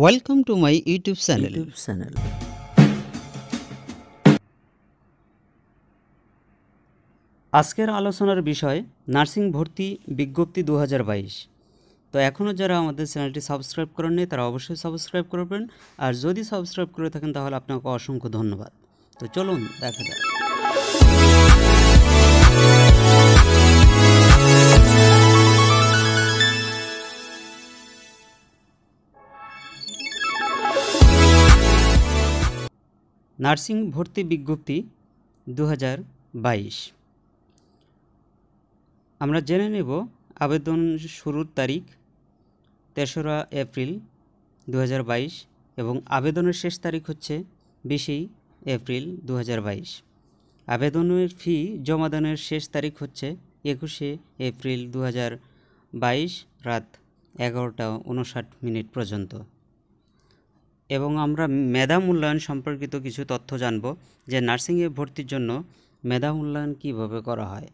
welcome to my YouTube channel channel আজকের আলোচনার বিষয় নার্সিং ভর্তি বিজ্ঞপ্তি দু তো এখনও যারা আমাদের চ্যানেলটি সাবস্ক্রাইব করেননি তারা অবশ্যই সাবস্ক্রাইব করবেন আর যদি সাবস্ক্রাইব করে থাকেন তাহলে আপনাকে অসংখ্য ধন্যবাদ তো চলুন দেখা যাক নার্সিং ভর্তি বিজ্ঞপ্তি দু আমরা জেনে নেব আবেদন শুরুর তারিখ তেসরা এপ্রিল দু এবং আবেদনের শেষ তারিখ হচ্ছে বিশেই এপ্রিল দু আবেদনের ফি জমাদানের শেষ তারিখ হচ্ছে একুশে এপ্রিল দু রাত এগারোটা উনষাট মিনিট পর্যন্ত এবং আমরা মেধা মূল্যায়ন সম্পর্কিত কিছু তথ্য জানব যে নার্সিংয়ে ভর্তির জন্য মেধা মূল্যায়ন কীভাবে করা হয়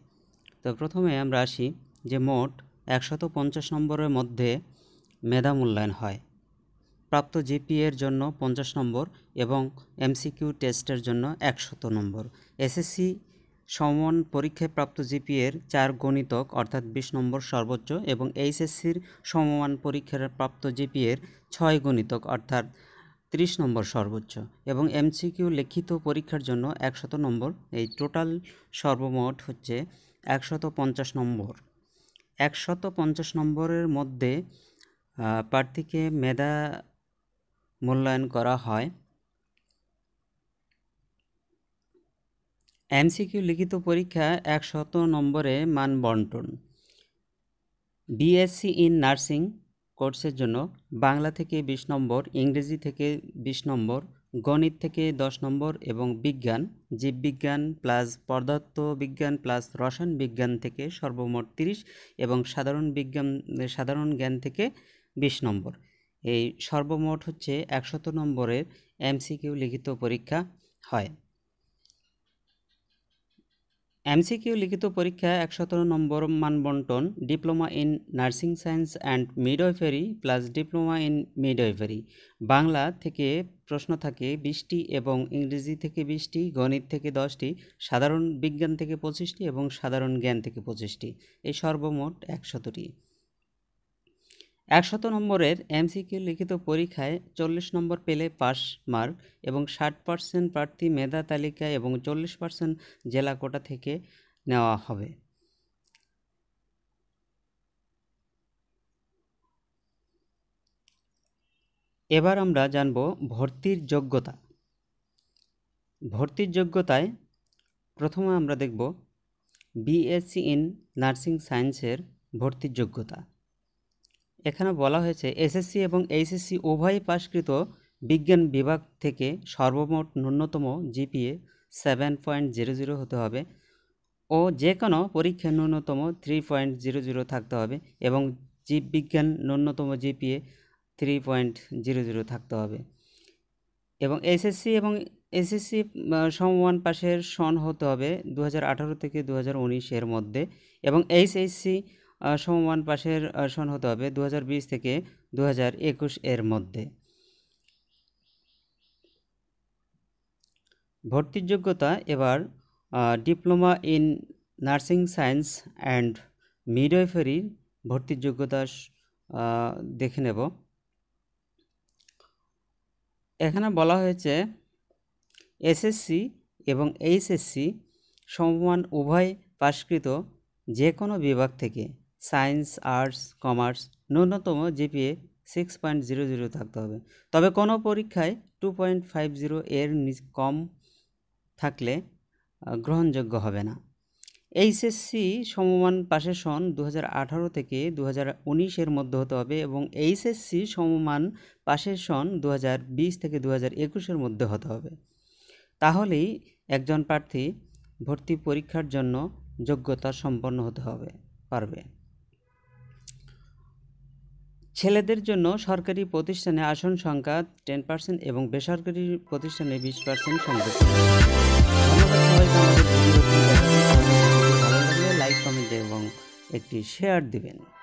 তো প্রথমে আমরা আসি যে মোট একশত পঞ্চাশ নম্বরের মধ্যে মেধা মূল্যায়ন হয় প্রাপ্ত জিপিএর জন্য পঞ্চাশ নম্বর এবং এমসিকিউ টেস্টের জন্য একশত নম্বর এসএসসি সমন পরীক্ষায় প্রাপ্ত জিপিএর চার গণিতক অর্থাৎ বিশ নম্বর সর্বোচ্চ এবং এইচএসসির সমমান পরীক্ষার প্রাপ্ত জিপিএর ছয় গণিতক অর্থাৎ ত্রিশ নম্বর সর্বোচ্চ এবং এমসিকিউ লিখিত পরীক্ষার জন্য একশত নম্বর এই টোটাল সর্বমোট হচ্ছে একশত পঞ্চাশ নম্বর একশত পঞ্চাশ নম্বরের মধ্যে প্রার্থীকে মেধা মূল্যায়ন করা হয় এমসিকিউ লিখিত পরীক্ষা একশত নম্বরে মান বন্টন বিএসসি ইন নার্সিং কোর্সের জন্য বাংলা থেকে বিশ নম্বর ইংরেজি থেকে বিশ নম্বর গণিত থেকে দশ নম্বর এবং বিজ্ঞান জীববিজ্ঞান প্লাস পদার্থ বিজ্ঞান প্লাস রসায়ন বিজ্ঞান থেকে সর্বমোট তিরিশ এবং সাধারণ বিজ্ঞান সাধারণ জ্ঞান থেকে বিশ নম্বর এই সর্বমোট হচ্ছে একশত নম্বরের এমসিকিউ লিখিত পরীক্ষা হয় এমসিকিউ লিখিত পরীক্ষা একশতর নম্বর মানবন্টন diploma in nursing science and midwifery plus diploma in midwifery Bangla থেকে প্রশ্ন থাকে বিশটি এবং ইংরেজি থেকে বিশটি গণিত থেকে দশটি সাধারণ বিজ্ঞান থেকে পঁচিশটি এবং সাধারণ জ্ঞান থেকে পঁচিশটি এই সর্বমোট একশতটি একশত নম্বরের এমসিকিউ লিখিত পরীক্ষায় চল্লিশ নম্বর পেলে পাস মার্ক এবং ষাট পার্সেন্ট প্রার্থী মেধা তালিকা এবং চল্লিশ পার্সেন্ট জেলা কোটা থেকে নেওয়া হবে এবার আমরা জানব ভর্তির যোগ্যতা ভর্তির যোগ্যতায় প্রথমে আমরা দেখব বিএসসি ইন নার্সিং সায়েন্সের ভর্তির যোগ্যতা এখানে বলা হয়েছে এসএসসি এবং এইচএসসি উভয়ই পাশকৃত বিজ্ঞান বিভাগ থেকে সর্বমোট ন্যূনতম GPA seven point zero zero হতে হবে ও যে কোনো পরীক্ষা ন্যূনতম থ্রি পয়েন্ট জিরো জিরো থাকতে হবে এবং জীববিজ্ঞান ন্যূনতম GPA three point zero zero থাকতে হবে এবং এসএসসি এবং এসএসসি সমমান পাশের সন হতে হবে দু থেকে দু এর মধ্যে এবং এইচএসসি সমমান পাশের সন হতে হবে দু থেকে দু এর মধ্যে ভর্তির যোগ্যতা এবার diploma in nursing science and মিডওয়াইফারির ভর্তির যোগ্যতা দেখে নেব এখানে বলা হয়েছে এসএসসি এবং এইচএসসি সমমান উভয় পাশকৃত যে কোনো বিভাগ থেকে সায়েন্স আর্টস কমার্স ন্যূনতম GPA six point zero zero থাকতে হবে তবে কোনো পরীক্ষায় টু পয়েন্ট ফাইভ জিরো এর কম থাকলে গ্রহণযোগ্য হবে না এইচএসসি সমমান পাশের সন দু হাজার থেকে দু উনিশের মধ্যে হতে হবে এবং এইচএসসি সমমান পাশের সন দু হাজার থেকে দু একুশের মধ্যে হতে হবে তাহলেই একজন প্রার্থী ভর্তি পরীক্ষার জন্য যোগ্যতা সম্পন্ন হতে হবে পারবে ছেলেদের জন্য সরকারি প্রতিষ্ঠানে আসন সংখ্যা টেন পার্সেন্ট এবং বেসরকারি প্রতিষ্ঠানে বিশ পার্সেন্ট সংখ্যা লাইক কমেন্ট এবং একটি শেয়ার দিবেন